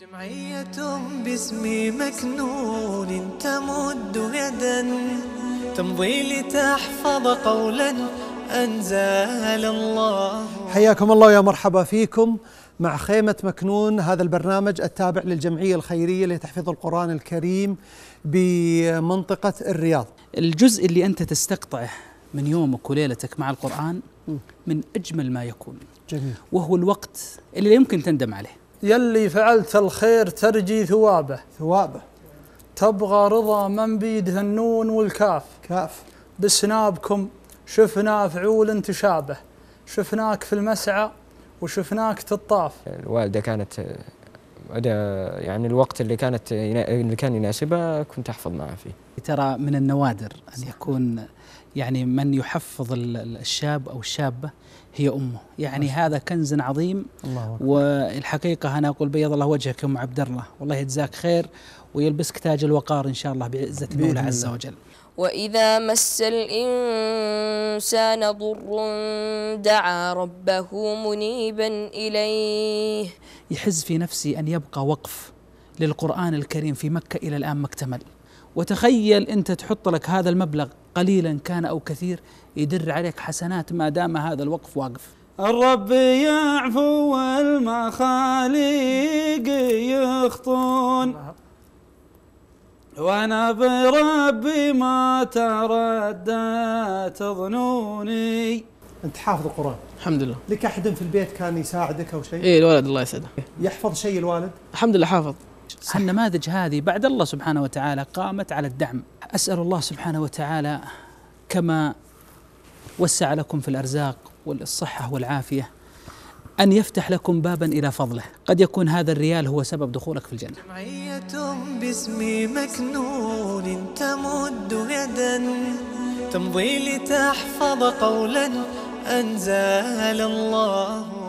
جمعية باسم مكنون تمد يدا تمضي لتحفظ قولا أنزال الله حياكم الله يا مرحبا فيكم مع خيمة مكنون هذا البرنامج التابع للجمعية الخيرية لتحفيظ القرآن الكريم بمنطقة الرياض الجزء اللي أنت تستقطعه من يومك وليلتك مع القرآن من أجمل ما يكون جميل وهو الوقت اللي لا يمكن تندم عليه يلي فعلت الخير ترجي ثوابه ثوابه تبغى رضا من بيده النون والكاف كاف بسنابكم شفنا فعول انتشابه شفناك في المسعى وشفناك تطاف الوالده كانت يعني الوقت اللي كانت اللي كان يناسبها كنت احفظ معه فيه. ترى من النوادر ان يكون يعني من يحفظ الشاب او الشابه هي امه، يعني الله هذا كنز عظيم الله أكبر. والحقيقه انا اقول بيض الله وجهك يا ام عبد الله، والله يجزاك خير ويلبسك تاج الوقار ان شاء الله بعزه المولى عز وجل. وإذا مس الإنسان ضر دعا ربه منيبا إليه يحز في نفسي أن يبقى وقف للقرآن الكريم في مكة إلى الآن ما اكتمل وتخيل أنت تحط لك هذا المبلغ قليلا كان أو كثير يدر عليك حسنات ما دام هذا الوقف واقف الرب يعفو والمخاليق يخطون وانا بربي ما تردت ظنوني انت حافظ القران الحمد لله لك احد في البيت كان يساعدك او شيء ايه الولد الله يسعده يحفظ شيء الوالد الحمد لله حافظ النماذج هذه بعد الله سبحانه وتعالى قامت على الدعم اسال الله سبحانه وتعالى كما وسع لكم في الارزاق والصحه والعافيه أن يفتح لكم بابا إلى فضله قد يكون هذا الريال هو سبب دخولك في الجنة جمعية باسم مكنون تمد يدا تمضي لتحفظ قولا أنزل الله